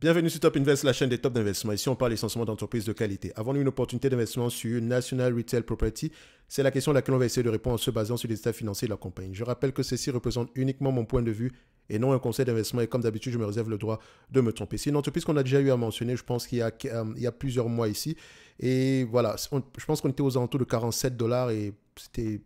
Bienvenue sur Top Invest, la chaîne des tops d'investissement. Ici, on parle essentiellement d'entreprises de qualité. Avons-nous une opportunité d'investissement sur National Retail Property C'est la question à laquelle on va essayer de répondre en se basant sur les états financiers de la compagnie. Je rappelle que ceci représente uniquement mon point de vue et non un conseil d'investissement. Et comme d'habitude, je me réserve le droit de me tromper. C'est une entreprise qu'on a déjà eu à mentionner, je pense qu'il y, a plusieurs mois ici. Et voilà, je pense qu'on était aux alentours de 47 dollars et c'était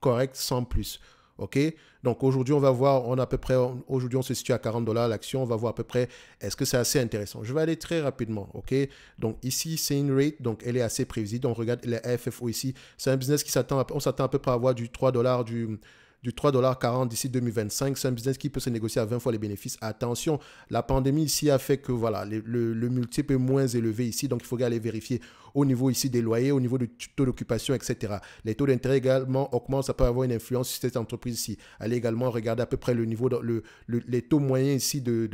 correct sans plus. OK Donc aujourd'hui, on va voir, on a à peu près, aujourd'hui, on se situe à 40 dollars l'action. On va voir à peu près, est-ce que c'est assez intéressant Je vais aller très rapidement. OK Donc ici, c'est une rate, donc elle est assez prévisible. On regarde les FFO ici. C'est un business qui s'attend, on s'attend à peu près à avoir du 3 dollars, du du 3,40$ d'ici 2025. C'est un business qui peut se négocier à 20 fois les bénéfices. Attention, la pandémie ici a fait que voilà, le, multiple est moins élevé ici, donc il faut aller vérifier au niveau ici des loyers, au niveau du taux d'occupation, etc. Les taux d'intérêt également augmentent, ça peut avoir une influence sur cette entreprise ici. Allez également regarder à peu près le niveau, le, les taux moyens ici, de,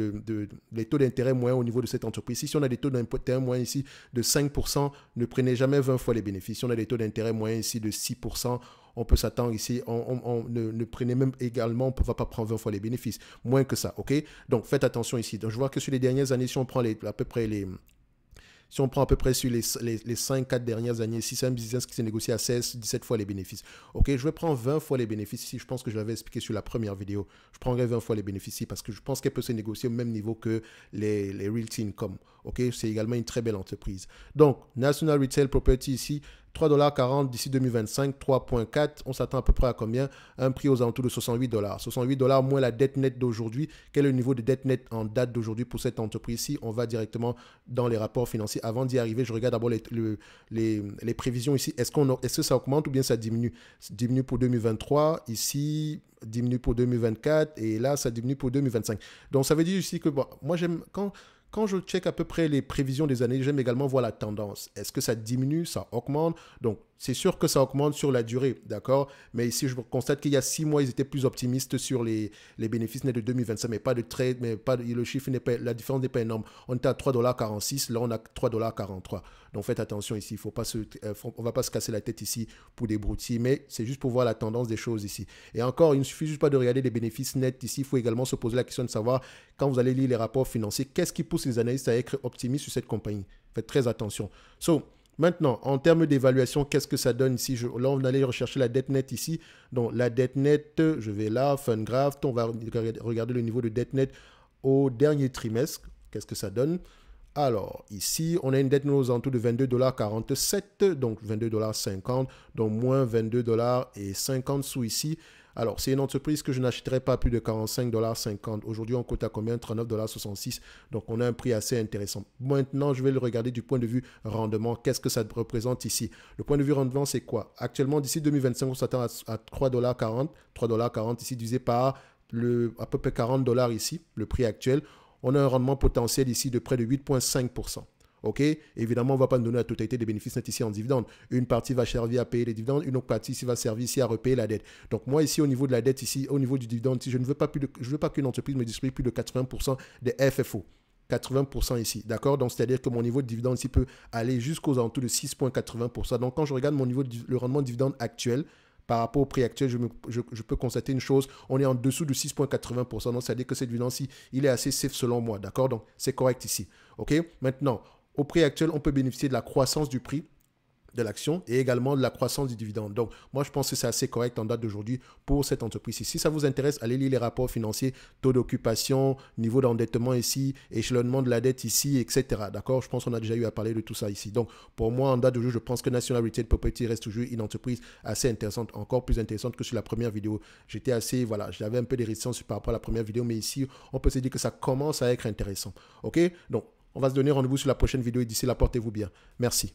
les taux d'intérêt moyens au niveau de cette entreprise. Si on a des taux d'intérêt moyens ici de 5%, ne prenez jamais 20 fois les bénéfices. Si on a des taux d'intérêt moyens ici de 6%, on peut s'attendre ici, on, ne, prenait même également, on ne va pas prendre 20 fois les bénéfices, moins que ça, ok Donc faites attention ici. Donc je vois que sur les dernières années, si on prend les, à peu près les, si on prend à peu près sur les, les, 5-4 dernières années, si c'est un business qui s'est négocié à 16, 17 fois les bénéfices. Ok, je vais prendre 20 fois les bénéfices ici. Je pense que je l'avais expliqué sur la première vidéo. Je prendrai 20 fois les bénéfices ici parce que je pense qu'elle peut se négocier au même niveau que les, les Realty Income. Ok, c'est également une très belle entreprise. Donc, National Retail Property ici, 3,40$ d'ici 2025, 3,4$. On s'attend à peu près à combien Un prix aux alentours de 68$. 68$ moins la dette nette d'aujourd'hui. Quel est le niveau de dette nette en date d'aujourd'hui pour cette entreprise Ici, On va directement dans les rapports financiers. Avant d'y arriver, je regarde d'abord les, les, prévisions ici. Est-ce qu'on, est que ça augmente ou bien ça diminue ça Diminue pour 2023. Ici, diminue pour 2024 et là ça diminue pour 2025. Donc ça veut dire ici que moi j'aime quand quand je check à peu près les prévisions des années, j'aime également voir la tendance. Est-ce que ça diminue, ça augmente Donc, c'est sûr que ça augmente sur la durée, d'accord Mais ici, je constate qu'il y a six mois, ils étaient plus optimistes sur les, bénéfices nets de 2025, mais pas de trade, mais pas le chiffre n'est pas, la différence n'est pas énorme. On était à 3,46$, là on a 3,43$. Donc faites attention ici, Il faut pas se, euh, on va pas se casser la tête ici pour des broutilles, mais c'est juste pour voir la tendance des choses ici. Et encore, il ne suffit juste pas de regarder les bénéfices nets ici, il faut également se poser la question de savoir, quand vous allez lire les rapports financiers, qu'est-ce qui pousse les analystes à être optimistes sur cette compagnie. Faites très attention. So, maintenant, en termes d'évaluation, qu'est-ce que ça donne ici Là, on allait rechercher la dette nette ici. Donc, la dette nette, je vais là, Fungraft, on va regarder le niveau de dette nette au dernier trimestre. Qu'est-ce que ça donne alors, ici, on a une dette aux alentours de 22,47$, donc 22,50$, donc moins 22,50$ sous ici. Alors, c'est une entreprise que je n'achèterai pas à plus de 45,50$. Aujourd'hui, on coûte à combien 39,66$. Donc, on a un prix assez intéressant. Maintenant, je vais le regarder du point de vue rendement. Qu'est-ce que ça représente ici Le point de vue rendement, c'est quoi Actuellement, d'ici 2025, on s'attend à 3,40$. 3,40$ ici divisé par le, à peu près 40$ ici, le prix actuel. On a un rendement potentiel ici de près de 8,5%. OK Évidemment, on ne va pas nous donner la totalité des bénéfices nets ici en dividende. Une partie va servir à payer les dividendes, une autre partie ici va servir ici à repayer la dette. Donc moi ici au niveau de la dette ici, au niveau du dividende, je ne veux pas plus de, je veux pas qu'une entreprise me distribue plus de 80% des FFO. 80% ici, d'accord Donc, c'est-à-dire que mon niveau de dividende ici peut aller jusqu'aux alentours de 6,80%. Donc, quand je regarde mon niveau le rendement de dividende actuel, par rapport au prix actuel, je, peux constater une chose, on est en dessous de 6,80%. Donc, c'est à dire que ce dividende-ci, il est assez safe selon moi. D'accord Donc, c'est correct ici. OK Maintenant, au prix actuel, on peut bénéficier de la croissance du prix de l'action et également de la croissance du dividende. Donc, moi, je pense que c'est assez correct en date d'aujourd'hui pour cette entreprise. Si ça vous intéresse, allez lire les rapports financiers, taux d'occupation, niveau d'endettement ici, échelonnement de la dette ici, etc. D'accord Je pense qu'on a déjà eu à parler de tout ça ici. Donc, pour moi, en date d'aujourd'hui, je pense que National Retail Property reste toujours une entreprise assez intéressante, encore plus intéressante que sur la première vidéo. J'étais assez, voilà, j'avais un peu des résistance par rapport à la première vidéo, mais ici, on peut se dire que ça commence à être intéressant. OK Donc, on va se donner rendez-vous sur la prochaine vidéo et d'ici là, portez-vous bien. Merci.